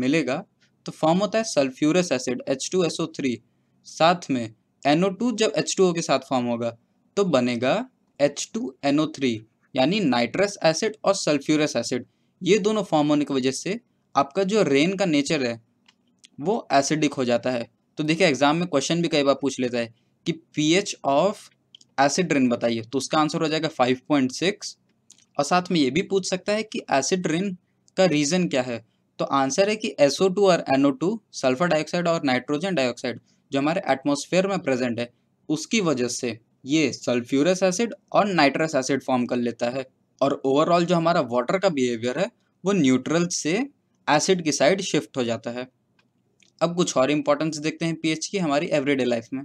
मिलेगा तो फॉर्म होता है sulphurous acid H two S O three साथ में एनओ टू जब एच टू ओ के साथ फॉर्म होगा तो बनेगा H two N O three यानी नाइट्रस एसिड और सल्फ्यूरस एसिड ये दोनों फॉर्म होने की वजह से आपका जो रेन का नेचर है वो एसिडिक हो जाता है तो देखिए एग्जाम में क्वेश्चन भी कई बार पूछ लेता है कि P H of acid rain बताइए तो उसका आंसर हो जाएगा फाइव पॉइंट सिक्स और साथ में ये भी पूछ सकता है कि एसिड रेन का रीज़न क्या है तो आंसर है कि SO2 और NO2 सल्फर डाइऑक्साइड और नाइट्रोजन डाइऑक्साइड जो हमारे एटमोसफेयर में प्रेजेंट है उसकी वजह से ये सल्फ्यूरस एसिड और नाइट्रस एसिड फॉर्म कर लेता है और ओवरऑल जो हमारा वाटर का बिहेवियर है वो न्यूट्रल से एसिड की साइड शिफ्ट हो जाता है अब कुछ और इम्पोर्टेंस देखते हैं पीएच की हमारी एवरीडे लाइफ में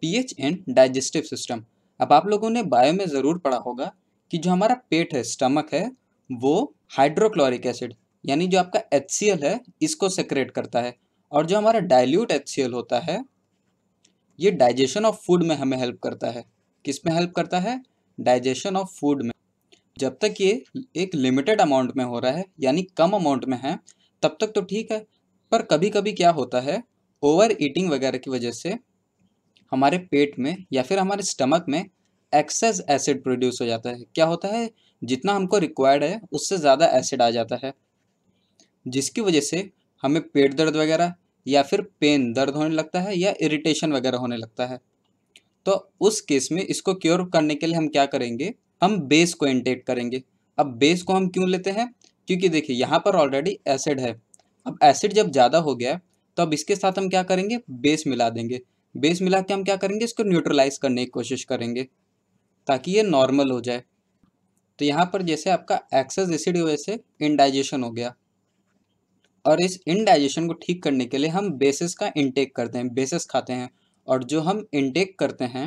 पीएच एंड डाइजेस्टिव सिस्टम अब आप लोगों ने बायो में ज़रूर पढ़ा होगा कि जो हमारा पेट है स्टमक है वो हाइड्रोक्लोरिक एसिड यानी जो आपका एच है इसको सेक्रेट करता है और जो हमारा डाइल्यूट एच होता है ये डाइजेशन ऑफ फूड में हमें हेल्प करता है किस में हेल्प करता है डाइजेशन ऑफ फूड में जब तक ये एक लिमिटेड अमाउंट में हो रहा है यानी कम अमाउंट में है तब तक तो ठीक है पर कभी कभी क्या होता है ओवर ईटिंग वगैरह की वजह से हमारे पेट में या फिर हमारे स्टमक में एक्सेस एसिड प्रोड्यूस हो जाता है क्या होता है जितना हमको रिक्वायर्ड है उससे ज़्यादा एसिड आ जाता है जिसकी वजह से हमें पेट दर्द वगैरह या फिर पेन दर्द होने लगता है या इरिटेशन वगैरह होने लगता है तो उस केस में इसको क्योर करने के लिए हम क्या करेंगे हम बेस को इंटेक करेंगे अब बेस को हम क्यों लेते हैं क्योंकि देखिए यहाँ पर ऑलरेडी एसिड है अब एसिड जब ज़्यादा हो गया तो अब इसके साथ हम क्या करेंगे बेस मिला देंगे बेस मिला के हम क्या करेंगे इसको न्यूट्रलाइज करने की कोशिश करेंगे ताकि ये नॉर्मल हो जाए तो यहाँ पर जैसे आपका एक्सेस एसिड की वजह से इनडाइजेशन हो गया और इस इनडाइजेशन को ठीक करने के लिए हम बेसिस का इनटेक करते हैं बेसिस खाते हैं और जो हम इनटेक करते हैं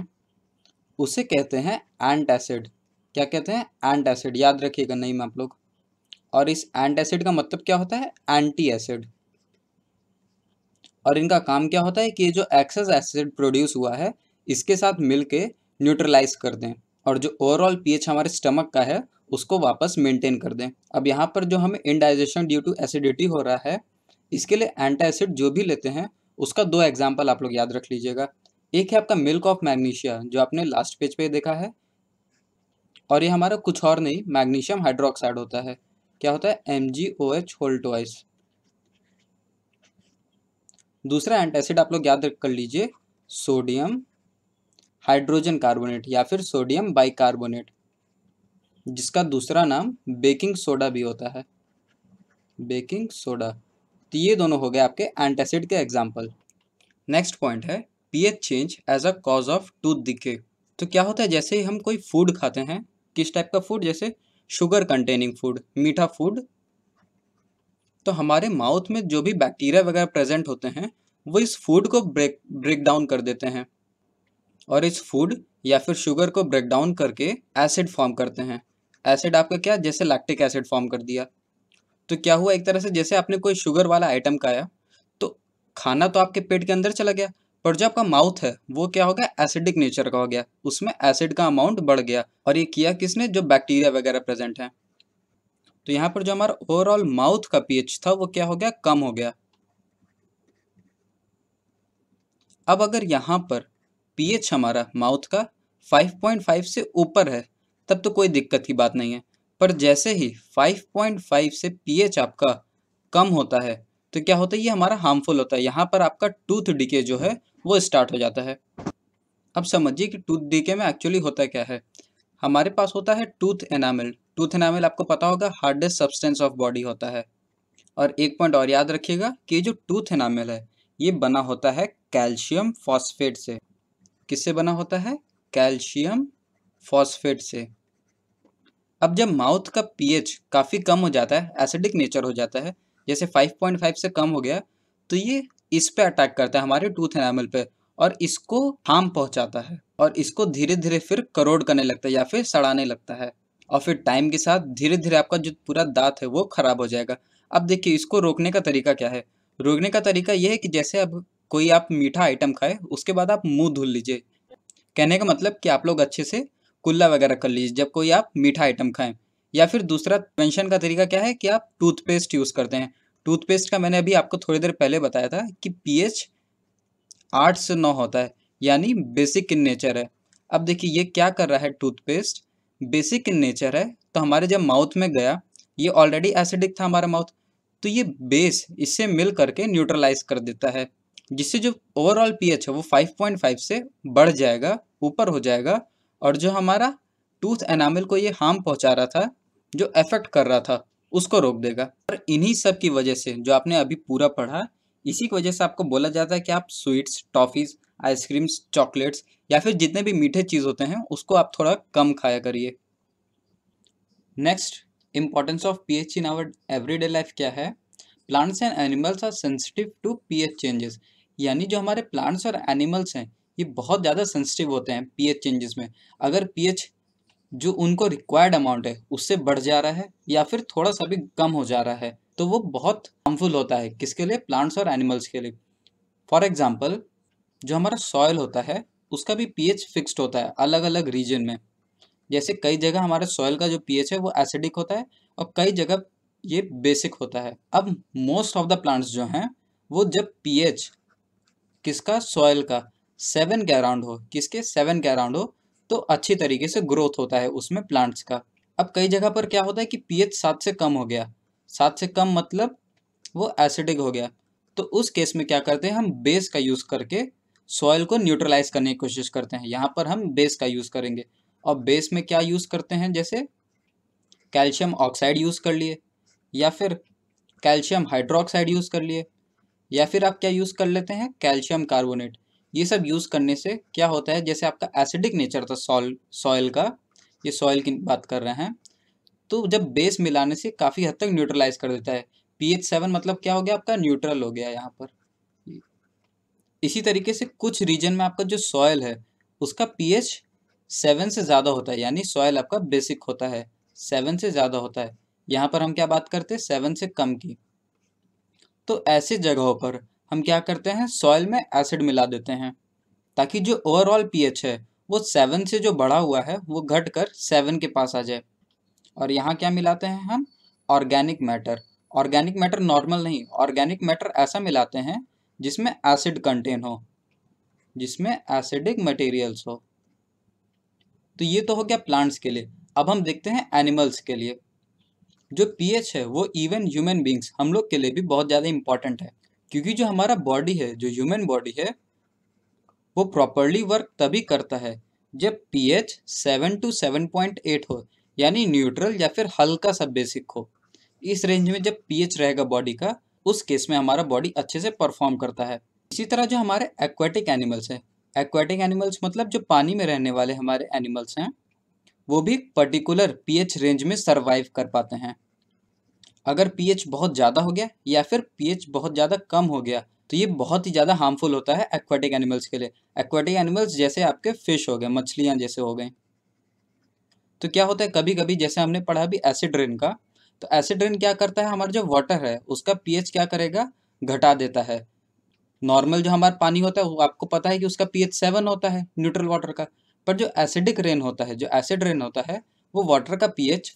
उसे कहते हैं एंट एसिड क्या कहते हैं एंट एसिड याद रखिएगा नहीं मैं आप लोग और इस एंट एसिड का मतलब क्या होता है एंटी एसिड और इनका काम क्या होता है कि जो एक्सेस एसिड प्रोड्यूस हुआ है इसके साथ मिलके न्यूट्रलाइज कर दें और जो ओवरऑल पीएच हमारे स्टमक का है उसको वापस मेंटेन कर दें अब यहाँ पर जो हमें इनडाइजेशन ड्यू टू एसिडिटी हो रहा है इसके लिए एंटा एसिड जो भी लेते हैं उसका दो एग्जाम्पल आप लोग याद रख लीजिएगा एक है आपका मिल्क ऑफ मैग्नीशिया जो आपने लास्ट पेज पे देखा है और ये हमारा कुछ और नहीं मैग्नीशियम हाइड्रोक्साइड होता है क्या होता है एम जी ओ एच होल्टोइस दूसरा एंटासिड आप लोग याद कर लीजिए सोडियम हाइड्रोजन कार्बोनेट या फिर सोडियम बाइकार्बोनेट जिसका दूसरा नाम बेकिंग सोडा भी होता है बेकिंग सोडा तो ये दोनों हो गए आपके एंटासिड के एग्जाम्पल नेक्स्ट पॉइंट है pH change as a cause of tooth दिखे तो क्या होता है जैसे ही हम कोई फूड खाते हैं किस टाइप का फूड जैसे शुगर कंटेनिंग फूड मीठा फूड तो हमारे माउथ में जो भी बैक्टीरिया वगैरह प्रेजेंट होते हैं वो इस फूड को ब्रेक ब्रेक डाउन कर देते हैं और इस फूड या फिर शुगर को ब्रेक डाउन करके एसिड फॉर्म करते हैं एसिड आपका क्या जैसे लैक्टिक एसिड फॉर्म कर दिया तो क्या हुआ एक तरह से जैसे आपने कोई शुगर वाला आइटम खाया तो खाना तो आपके पेट के अंदर चला गया पर जो आपका माउथ है वो क्या हो गया एसिडिक नेचर का हो गया उसमें एसिड का अमाउंट बढ़ गया और ये किया किसने जो बैक्टीरिया वगैरह प्रेजेंट है तो यहाँ पर जो हमारा ओवरऑल माउथ का पीएच था वो क्या हो गया कम हो गया अब अगर यहाँ पर पीएच हमारा माउथ का 5.5 से ऊपर है तब तो कोई दिक्कत की बात नहीं है पर जैसे ही 5.5 से पीएच आपका कम होता है तो क्या होता है ये हमारा हार्मफुल होता है यहाँ पर आपका टूथ डीके जो है वो स्टार्ट हो जाता है अब समझिए कि टूथ डीके में एक्चुअली होता क्या है हमारे पास होता है टूथ एनामिल टूथ एनामिल आपको पता होगा हार्डेस्ट सब्सटेंस ऑफ बॉडी होता है और एक पॉइंट और याद रखिएगा कि जो टूथ एनामिल है ये बना होता है कैल्शियम फॉस्फेट से किससे बना होता है कैल्शियम फॉस्फेट से अब जब माउथ का पीएच काफ़ी कम हो जाता है एसिडिक नेचर हो जाता है जैसे 5.5 से कम हो गया तो ये इस पे अटैक करता है हमारे टूथ एनामल पे और इसको हार्म पहुंचाता है और इसको धीरे धीरे फिर करोड़ करने लगता है या फिर सड़ाने लगता है और फिर टाइम के साथ धीरे धीरे आपका जो पूरा दांत है वो खराब हो जाएगा अब देखिए इसको रोकने का तरीका क्या है रोकने का तरीका यह है कि जैसे अब कोई आप मीठा आइटम खाए उसके बाद आप मुंह धुल लीजिए कहने का मतलब कि आप लोग अच्छे से कुल्ला वगैरह कर लीजिए जब कोई आप मीठा आइटम खाएं या फिर दूसरा पेंशन का तरीका क्या है कि आप टूथपेस्ट यूज़ करते हैं टूथपेस्ट का मैंने अभी आपको थोड़ी देर पहले बताया था कि एच आठ से नौ होता है यानी बेसिक इन नेचर है अब देखिए ये क्या कर रहा है टूथपेस्ट बेसिक इन नेचर है तो हमारे जब माउथ में गया ये ऑलरेडी एसिडिक था हमारा माउथ तो ये बेस इससे मिल करके न्यूट्रलाइज कर देता है जिससे जो ओवरऑल पीएच है वो 5.5 से बढ़ जाएगा ऊपर हो जाएगा और जो हमारा टूथ एनामिल को ये हार्म पहुंचा रहा था जो अफेक्ट कर रहा था उसको रोक देगा और इन्हीं सब की वजह से जो आपने अभी पूरा पढ़ा इसी की वजह से आपको बोला जाता है कि आप स्वीट्स टॉफ़ीज़ आइसक्रीम्स चॉकलेट्स या फिर जितने भी मीठे चीज़ होते हैं उसको आप थोड़ा कम खाया करिए next importance of P H in our everyday life क्या है plants and animals are sensitive to P H changes यानी जो हमारे प्लांट्स और एनिमल्स हैं ये बहुत ज़्यादा सेंसिटिव होते हैं पीएच चेंजेस में अगर पीएच जो उनको रिक्वायर्ड अमाउंट है उससे बढ़ जा रहा है या फिर थोड़ा सा भी कम हो जा रहा है तो वो बहुत हार्मफुल होता है किसके लिए प्लांट्स और एनिमल्स के लिए फॉर एग्जाम्पल जो हमारा सॉयल होता है उसका भी पीएच फिक्स्ड होता है अलग अलग रीजन में जैसे कई जगह हमारे सॉयल का जो पीएच है वो एसिडिक होता है और कई जगह ये बेसिक होता है अब मोस्ट ऑफ द प्लांट्स जो हैं वो जब पीएच किसका सॉयल का सेवन के अराउंड हो किसके सेवन के अराउंड हो तो अच्छी तरीके से ग्रोथ होता है उसमें प्लांट्स का अब कई जगह पर क्या होता है कि पीएच सात से कम हो गया सात से कम मतलब वो एसिडिक हो गया तो उस केस में क्या करते हैं हम बेस का यूज़ करके सॉयल को न्यूट्रलाइज करने की कोशिश करते हैं यहाँ पर हम बेस का यूज़ करेंगे और बेस में क्या यूज़ करते हैं जैसे कैल्शियम ऑक्साइड यूज़ कर लिए या फिर कैल्शियम हाइड्रोक्साइड यूज़ कर लिए या फिर आप क्या यूज़ कर लेते हैं कैल्शियम कार्बोनेट ये सब यूज़ करने से क्या होता है जैसे आपका एसिडिक नेचर था सॉल सॉयल का ये सॉयल की बात कर रहे हैं तो जब बेस मिलाने से काफ़ी हद तक न्यूट्रलाइज कर देता है पी एच सेवन मतलब क्या हो गया आपका न्यूट्रल हो गया यहाँ पर इसी तरीके से कुछ रीजन में आपका जो सॉयल है उसका पी एच सेवन से ज़्यादा होता है यानी सॉयल आपका बेसिक होता है सेवन से ज़्यादा होता है यहाँ पर हम क्या बात करते हैं सेवन से कम की तो ऐसी जगहों पर हम क्या करते हैं सॉइल में एसिड मिला देते हैं ताकि जो ओवरऑल पीएच है वो सेवन से जो बढ़ा हुआ है वो घट कर सेवन के पास आ जाए और यहाँ क्या मिलाते हैं हम organic matter organic matter normal नहीं ऑर्गेनिक मैटर ऐसा मिलाते हैं जिसमें एसिड कंटेन हो जिसमें एसिडिक मटेरियल्स हो तो ये तो हो गया प्लांट्स के लिए अब हम देखते हैं एनिमल्स के लिए जो पीएच है वो इवन ह्यूमन बींग्स हम लोग के लिए भी बहुत ज़्यादा इम्पॉर्टेंट है क्योंकि जो हमारा बॉडी है जो ह्यूमन बॉडी है वो प्रॉपरली वर्क तभी करता है जब pH seven to seven point eight हो यानी न्यूट्रल या फिर हल्का सा बेसिक हो इस रेंज में जब पीएच रहेगा बॉडी का उस केस में हमारा बॉडी अच्छे से परफॉर्म करता है इसी तरह जो हमारे एक्वेटिक एनिमल्स हैं एक्वेटिक एनिमल्स मतलब जो पानी में रहने वाले हमारे एनिमल्स हैं वो भी पर्टिकुलर पीएच रेंज में सर्वाइव कर पाते हैं अगर पीएच बहुत ज़्यादा हो गया या फिर पीएच बहुत ज़्यादा कम हो गया तो ये बहुत ही ज़्यादा हार्मफुल होता है एक्वाटिक एनिमल्स के लिए एक्वाटिक एनिमल्स जैसे आपके फिश हो गए मछलियाँ जैसे हो गए तो क्या होता है कभी कभी जैसे हमने पढ़ा अभी एसिड रेन का तो एसिड रेन क्या करता है हमारा जो वाटर है उसका पीएच क्या करेगा घटा देता है नॉर्मल जो हमारा पानी होता है वो आपको पता है कि उसका पीएच सेवन होता है न्यूट्रल वाटर का पर जो एसिडिक रेन होता है जो एसिड रेन होता है वो वाटर का पीएच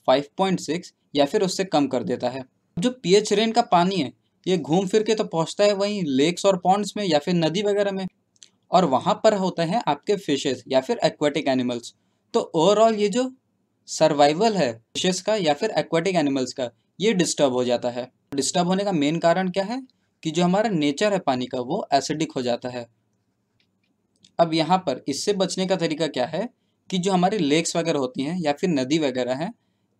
सिक्स या फिर उससे कम कर देता है जो पीएच रेन का पानी है ये घूम फिर के तो पहुंचता है वहीं लेक्स और पॉन्ड्स में या फिर नदी वगैरह में और वहाँ पर होते हैं आपके फिशेस या फिर एक्वेटिक एनिमल्स तो ओवरऑल ये जो सर्वाइवल है फिशेस का या फिर एक्वेटिक एनिमल्स का ये डिस्टर्ब हो जाता है डिस्टर्ब होने का मेन कारण क्या है कि जो हमारा नेचर है पानी का वो एसिडिक हो जाता है अब यहाँ पर इससे बचने का तरीका क्या है कि जो हमारी लेक्स वगैरह होती हैं या फिर नदी वगैरह हैं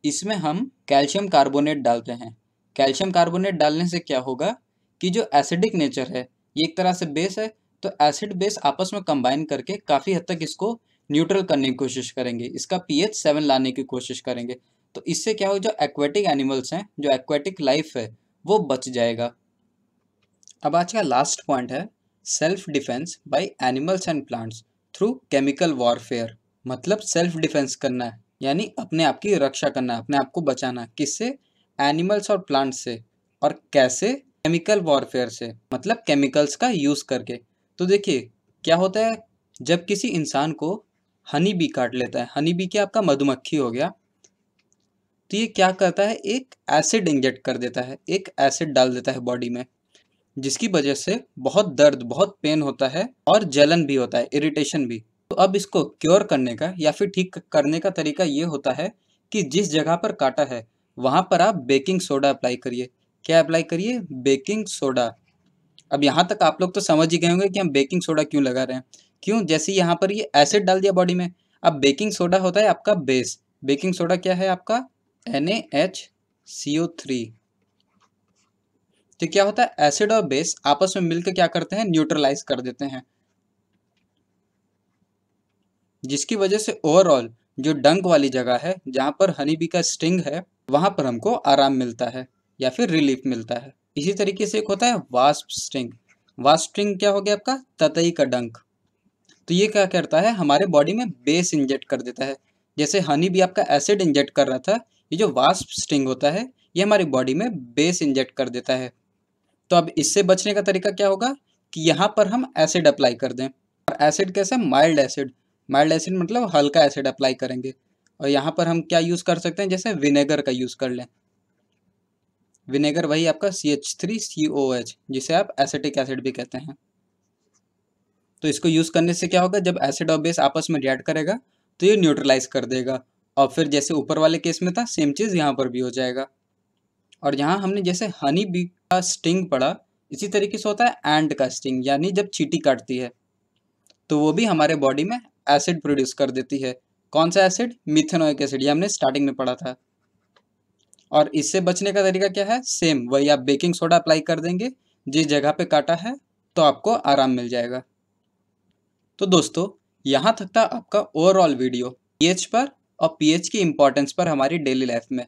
इसमें हम कैल्शियम कार्बोनेट डालते हैं कैल्शियम कार्बोनेट डालने से क्या होगा कि जो एसिडिक नेचर है ये एक तरह से बेस है तो एसिड बेस आपस में कंबाइन करके काफ़ी हद तक इसको न्यूट्रल करने की कोशिश करेंगे इसका पीएच सेवन लाने की कोशिश करेंगे तो इससे क्या होगा जो एक्वेटिक एनिमल्स हैं जो एक्वेटिक लाइफ है वो बच जाएगा अब आज का लास्ट पॉइंट है self defence by animals and plants through chemical warfare मतलब सेल्फ डिफेंस करना है यानी अपने आप की रक्षा करना अपने आप को बचाना किससे एनिमल्स और प्लांट से और कैसे केमिकल वॉरफेयर से मतलब केमिकल्स का यूज़ करके तो देखिए क्या होता है जब किसी इंसान को हनी बी काट लेता है हनी बी क्या आपका मधुमक्खी हो गया तो ये क्या करता है एक एसिड इंजेक्ट कर देता है एक एसिड डाल देता है बॉडी में जिसकी वजह से बहुत दर्द बहुत पेन होता है और जलन भी होता है इरिटेशन भी तो अब इसको क्योर करने का या फिर ठीक करने का तरीका ये होता है कि जिस जगह पर काटा है वहाँ पर आप बेकिंग सोडा अप्लाई करिए क्या अप्लाई करिए बेकिंग सोडा अब यहाँ तक आप लोग तो समझ ही गए होंगे कि हम बेकिंग सोडा क्यों लगा रहे हैं क्यों जैसे यहाँ पर ये एसिड डाल दिया बॉडी में अब बेकिंग सोडा होता है आपका बेस बेकिंग सोडा क्या है आपका एन थ्री तो क्या होता है एसिड और बेस आपस में मिलकर क्या करते हैं न्यूट्रलाइज कर देते हैं जिसकी वजह से ओवरऑल जो डंक वाली जगह है जहाँ पर हनी बी का स्टिंग है वहाँ पर हमको आराम मिलता है या फिर रिलीफ मिलता है इसी तरीके से एक होता है वास्प स्टिंग वास्प स्टिंग क्या हो गया आपका ततई का डंक तो ये क्या करता है हमारे बॉडी में बेस इंजेक्ट कर देता है जैसे हनी भी आपका एसिड इंजेक्ट कर रहा था ये जो वास्प स्टिंग होता है ये हमारी बॉडी में बेस इंजेक्ट कर देता है तो अब इससे बचने का तरीका क्या होगा कि यहाँ पर हम एसिड अप्लाई कर दें और एसिड कैसे माइल्ड एसिड माइल्ड एसिड मतलब हल्का एसिड अप्लाई करेंगे और यहाँ पर हम क्या यूज़ कर सकते हैं जैसे विनेगर का यूज़ कर लें विनेगर वही आपका C H three C O H जिसे आप एसिटिक एसिड भी कहते हैं तो इसको यूज़ करने से क्या होगा जब एसिड और बेस आपस में रिएक्ट करेगा तो ये न्यूट्रलाइज कर देगा और फिर जैसे ऊपर वाले केस में था सेम चीज़ यहाँ पर भी हो जाएगा और यहाँ हमने जैसे हनी बी का स्टिंग पड़ा इसी तरीके से होता है एंड का स्टिंग यानी जब चीटी काटती है तो वो भी हमारे बॉडी में एसिड प्रोड्यूस कर देती है कौन सा एसिड मिथेनोइक एसिड ये हमने स्टार्टिंग में पढ़ा था और इससे बचने का तरीका क्या है सेम वही आप बेकिंग सोडा अप्लाई कर देंगे जिस जगह पे काटा है तो आपको आराम मिल जाएगा तो दोस्तों यहाँ तक था आपका ओवरऑल वीडियो पीएच पर और पीएच की इम्पोर्टेंस पर हमारी डेली लाइफ में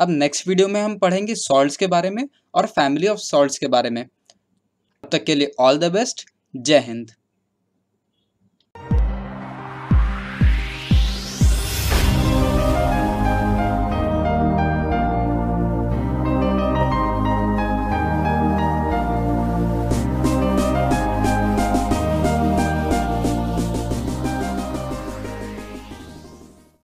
अब नेक्स्ट वीडियो में हम पढ़ेंगे सॉल्ट्स के बारे में और फैमिली ऑफ सॉल्ट्स के बारे में तब तक के लिए ऑल द बेस्ट जय हिंद